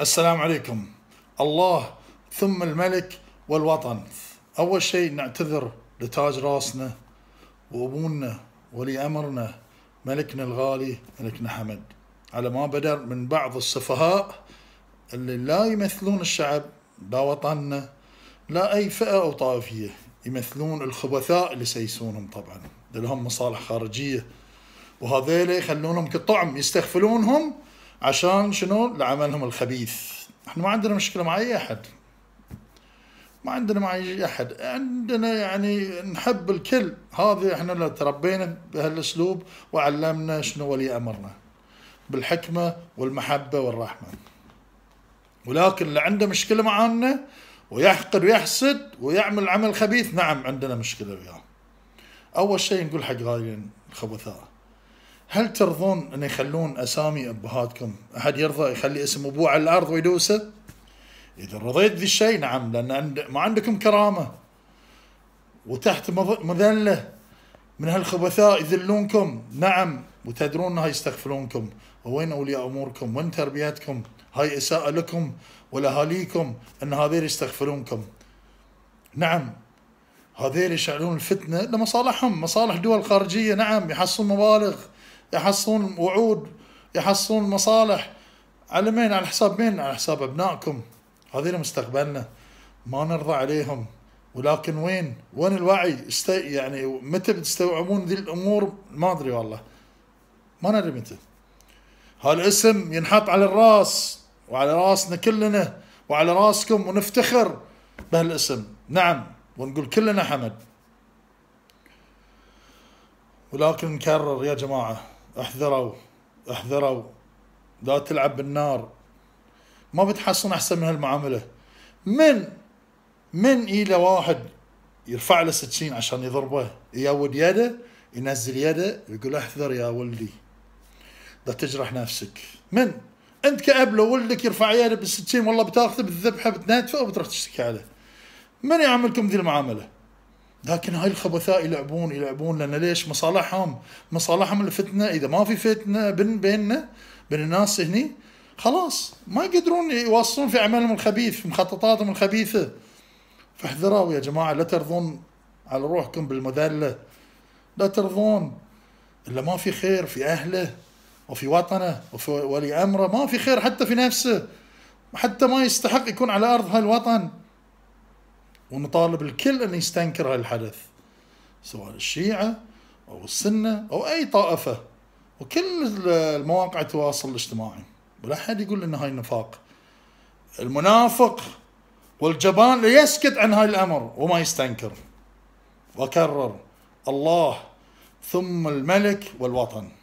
السلام عليكم الله ثم الملك والوطن أول شيء نعتذر لتاج راسنا وأبونا ولي أمرنا ملكنا الغالي ملكنا حمد على ما بدر من بعض السفهاء اللي لا يمثلون الشعب لا وطننا لا أي فئة أو طائفية يمثلون الخبثاء اللي سيسونهم طبعا لهم مصالح خارجية وهذيل يخلونهم كطعم يستغفلونهم عشان شنو لعملهم الخبيث احنا ما عندنا مشكله مع اي احد ما عندنا مع اي احد عندنا يعني نحب الكل هذه احنا اللي تربينا بهالاسلوب وعلمنا شنو ولي امرنا بالحكمه والمحبه والرحمه ولكن اللي عنده مشكله معانا ويحقد ويحسد ويعمل عمل خبيث نعم عندنا مشكله وياه اول شيء نقول حق غايلين الخبثاء هل ترضون ان يخلون اسامي ابهاتكم؟ احد يرضى يخلي اسم ابوه على الارض ويدوسه؟ اذا رضيت ذي الشيء نعم لان ما عندكم كرامه وتحت مذله من هالخبثاء يذلونكم نعم وتدرون انها يستغفلونكم وين اولياء اموركم؟ وين تربيتكم؟ هاي اساءه لكم ولاهاليكم ان هذيل يستغفلونكم. نعم هذيل يشعلون الفتنه لمصالحهم مصالح دول خارجيه نعم يحصلون مبالغ يحصلون وعود يحصلون مصالح على مين على حساب مين على حساب أبنائكم هذين مستقبلنا ما نرضى عليهم ولكن وين وين الوعي استي يعني متى بتستوعبون ذي الأمور ما أدري والله ما ندري متى هالاسم ينحط على الراس وعلى راسنا كلنا وعلى راسكم ونفتخر بهالاسم نعم ونقول كلنا حمد ولكن نكرر يا جماعه احذروا احذروا لا تلعب بالنار ما بتحصل احسن من هالمعامله من من الى واحد يرفع له سكين عشان يضربه يود يده ينزل يده يقول احذر يا ولدي لا تجرح نفسك من انت كاب لو ولدك يرفع يده بالسكين والله بتاخذه بالذبحه بتنتفه وبتروح تشتكي عليه من يعملكم ذي المعامله لكن هاي الخبثاء يلعبون يلعبون لان ليش مصالحهم مصالحهم الفتنه اذا ما في فتنه بين بيننا بين الناس هني خلاص ما يقدرون يواصلون في عملهم الخبيث في مخططاتهم الخبيثه فاحذروا يا جماعه لا ترضون على روحكم بالمذله لا ترضون الا ما في خير في اهله وفي وطنه وفي ولي امره ما في خير حتى في نفسه حتى ما يستحق يكون على ارض هالوطن ونطالب الكل أن يستنكر هالحدث سواء الشيعة أو السنة أو أي طائفة وكل المواقع التواصل الاجتماعي ولا حد يقول ان هاي نفاق المنافق والجبان ليسكت عن هاي الامر وما يستنكر وكرر الله ثم الملك والوطن